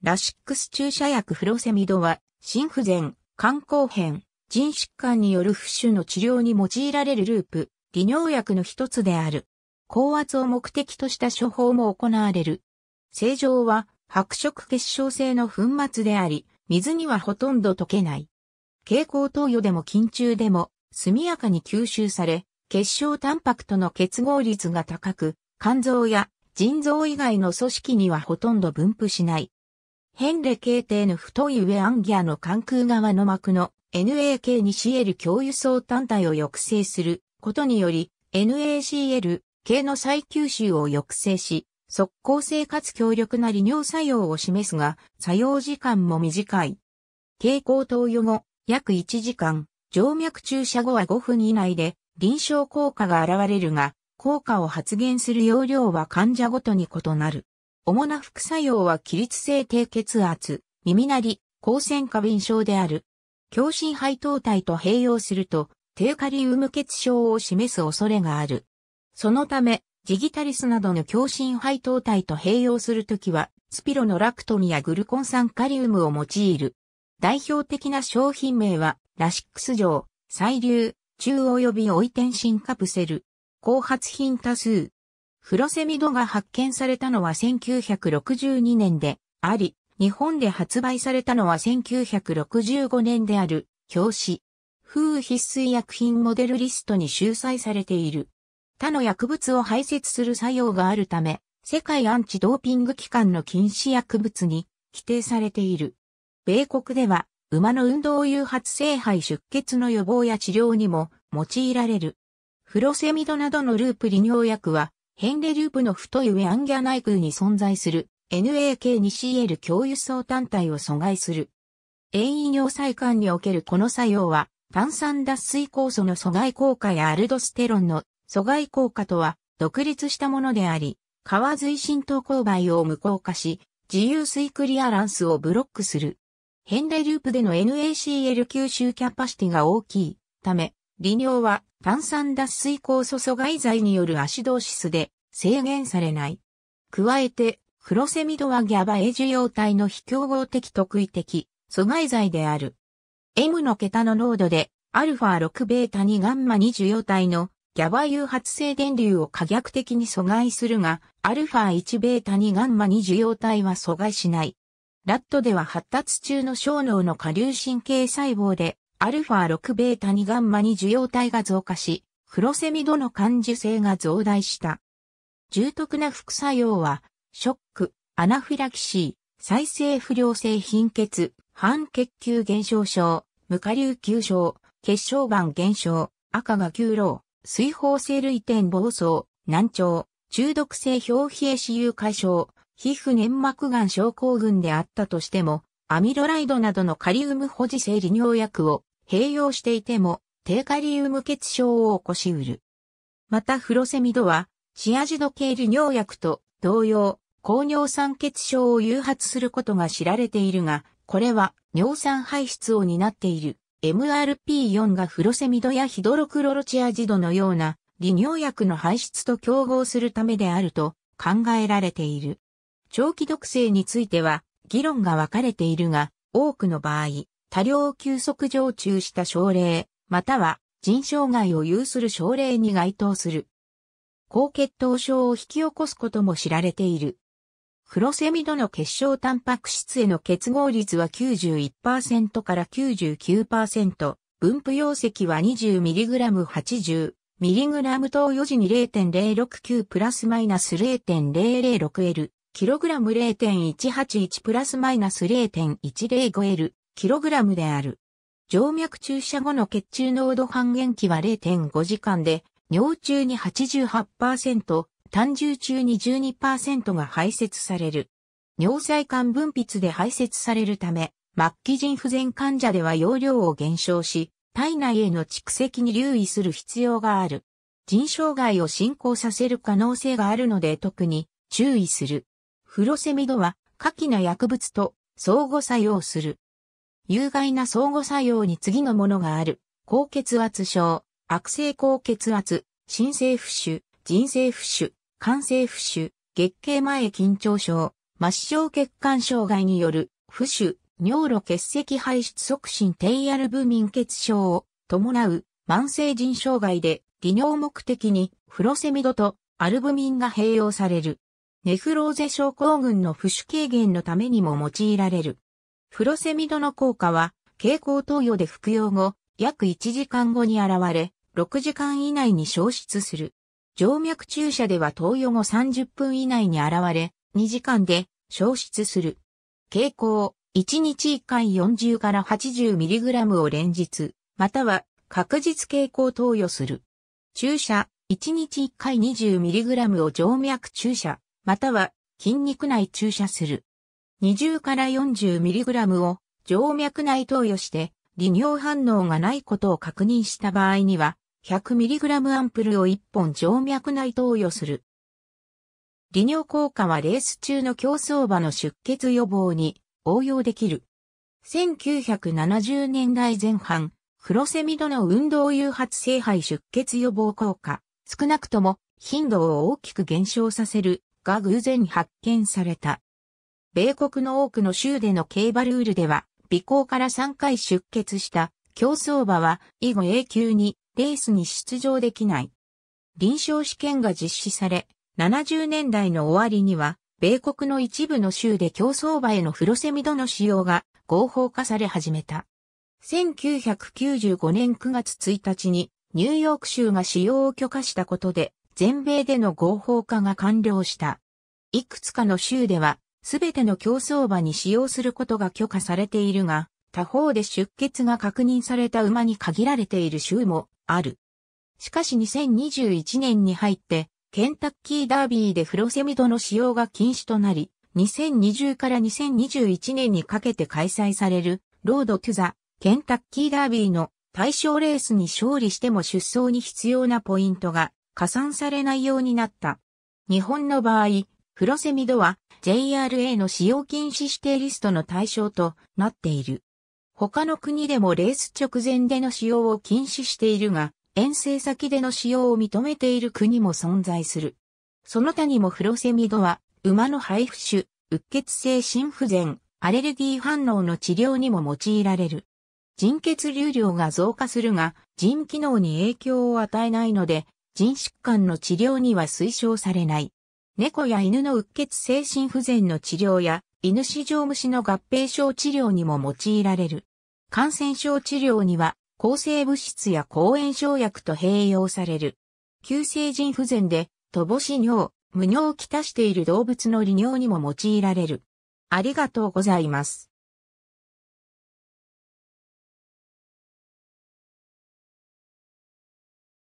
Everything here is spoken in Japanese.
ラシックス注射薬フロセミドは、心不全、肝硬変、腎疾患による不腫の治療に用いられるループ、利尿薬の一つである。高圧を目的とした処方も行われる。正常は白色結晶性の粉末であり、水にはほとんど溶けない。蛍光投与でも筋中でも速やかに吸収され、結晶タンパクとの結合率が高く、肝臓や腎臓以外の組織にはほとんど分布しない。ヘンレ系艇の太い上アンギアの関空側の膜の NAK2CL 共輸送単体を抑制することにより NACL 系の再吸収を抑制し、速攻性かつ強力な利尿作用を示すが、作用時間も短い。蛍光投与後、約1時間、静脈注射後は5分以内で臨床効果が現れるが、効果を発現する容量は患者ごとに異なる。主な副作用は起立性低血圧、耳鳴り、光線過敏症である。強心肺糖体と併用すると、低カリウム血症を示す恐れがある。そのため、ジギタリスなどの強心肺糖体と併用するときは、スピロのラクトミやグルコン酸カリウムを用いる。代表的な商品名は、ラシックス錠、細流、中及びオイテンシンカプセル、後発品多数、フロセミドが発見されたのは1962年であり、日本で発売されたのは1965年である、表紙。風必須薬品モデルリストに収載されている。他の薬物を排泄する作用があるため、世界アンチドーピング機関の禁止薬物に規定されている。米国では、馬の運動誘発性肺出血の予防や治療にも用いられる。フロセミドなどのループ利尿薬は、ヘンレループの太い上アンギャ内宮に存在する NAK2CL 共輸送単体を阻害する。遠位尿細管におけるこの作用は、炭酸脱水酵素の阻害効果やアルドステロンの阻害効果とは独立したものであり、川髄浸透勾配を無効化し、自由水クリアランスをブロックする。ヘンレループでの NACL 吸収キャパシティが大きいため、利尿は炭酸脱水酵素阻害剤によるアシドーシスで制限されない。加えて、クロセミドはギャバ a 受容体の非競合的特異的阻害剤である。M の桁の濃度で、アルファ6ベータ2ガンマ2受容体のギャバ誘発性電流を可逆的に阻害するが、アルファ1ベータ2ガンマ2受容体は阻害しない。ラットでは発達中の小脳の下流神経細胞でアルファ6ベータ2ガンマ2受容体が増加し、フロセミドの感受性が増大した。重篤な副作用は、ショック、アナフィラキシー、再生不良性貧血、半血球減少症、無下流球症、血小板減少、赤が急老、水泡性類点暴走、難聴、中毒性表皮栄死有解消、皮膚粘膜がん症候群であったとしても、アミロライドなどのカリウム保持性利尿薬を併用していても、低カリウム血症を起こしうる。またフロセミドは、シアジド系利尿薬と同様、高尿酸血症を誘発することが知られているが、これは尿酸排出を担っている MRP4 がフロセミドやヒドロクロロチアジドのような利尿薬の排出と競合するためであると考えられている。長期毒性については議論が分かれているが、多くの場合、多量急速常駐した症例、または腎障害を有する症例に該当する。高血糖症を引き起こすことも知られている。フロセミドの結晶タンパク質への結合率は91%から99%、分布容積は 20mg80、mg 投与時に0.069プラスマイナス 0.006L、kg 0.181プラスマイナス 0.105L、キログラムである。静脈注射後の血中濃度半減期は0.5時間で、尿中に88%、胆汁中に12%が排泄される。尿細管分泌で排泄されるため、末期腎不全患者では容量を減少し、体内への蓄積に留意する必要がある。腎障害を進行させる可能性があるので特に注意する。フロセミドは、下記の薬物と相互作用する。有害な相互作用に次のものがある。高血圧症、悪性高血圧、新生不腫、腎性不腫、肝性不腫、月経前緊張症、末梢血管障害による、不腫、尿路結石排出促進低アルブミン血症を伴う慢性腎障害で利尿目的にフロセミドとアルブミンが併用される。ネフローゼ症候群の不腫軽減のためにも用いられる。フロセミドの効果は、蛍光投与で服用後、約1時間後に現れ、6時間以内に消失する。静脈注射では投与後30分以内に現れ、2時間で消失する。蛍光、1日1回40から 80mg を連日、または確実蛍光投与する。注射、1日1回 20mg を静脈注射、または筋肉内注射する。20から 40mg を静脈内投与して利尿反応がないことを確認した場合には 100mg アンプルを1本静脈内投与する。利尿効果はレース中の競争馬の出血予防に応用できる。1970年代前半、クロセミドの運動誘発性肺出血予防効果、少なくとも頻度を大きく減少させるが偶然発見された。米国の多くの州での競馬ルールでは、尾行から3回出血した競争馬は以後永久にレースに出場できない。臨床試験が実施され、70年代の終わりには、米国の一部の州で競争馬へのフロセミドの使用が合法化され始めた。1995年9月1日にニューヨーク州が使用を許可したことで全米での合法化が完了した。いくつかの州ではすべての競走馬に使用することが許可されているが、他方で出血が確認された馬に限られている州もある。しかし2021年に入って、ケンタッキーダービーでフロセミドの使用が禁止となり、2020から2021年にかけて開催される、ロード・トゥ・ザ・ケンタッキーダービーの対象レースに勝利しても出走に必要なポイントが加算されないようになった。日本の場合、フロセミドは JRA の使用禁止指定リストの対象となっている。他の国でもレース直前での使用を禁止しているが、遠征先での使用を認めている国も存在する。その他にもフロセミドは、馬の配布種、うっ血性心不全、アレルギー反応の治療にも用いられる。腎血流量が増加するが、腎機能に影響を与えないので、腎疾患の治療には推奨されない。猫や犬のうっ血精神不全の治療や、犬市場虫の合併症治療にも用いられる。感染症治療には、抗生物質や抗炎症薬と併用される。急性腎不全で、乏し尿、無尿をきたしている動物の利尿にも用いられる。ありがとうございます。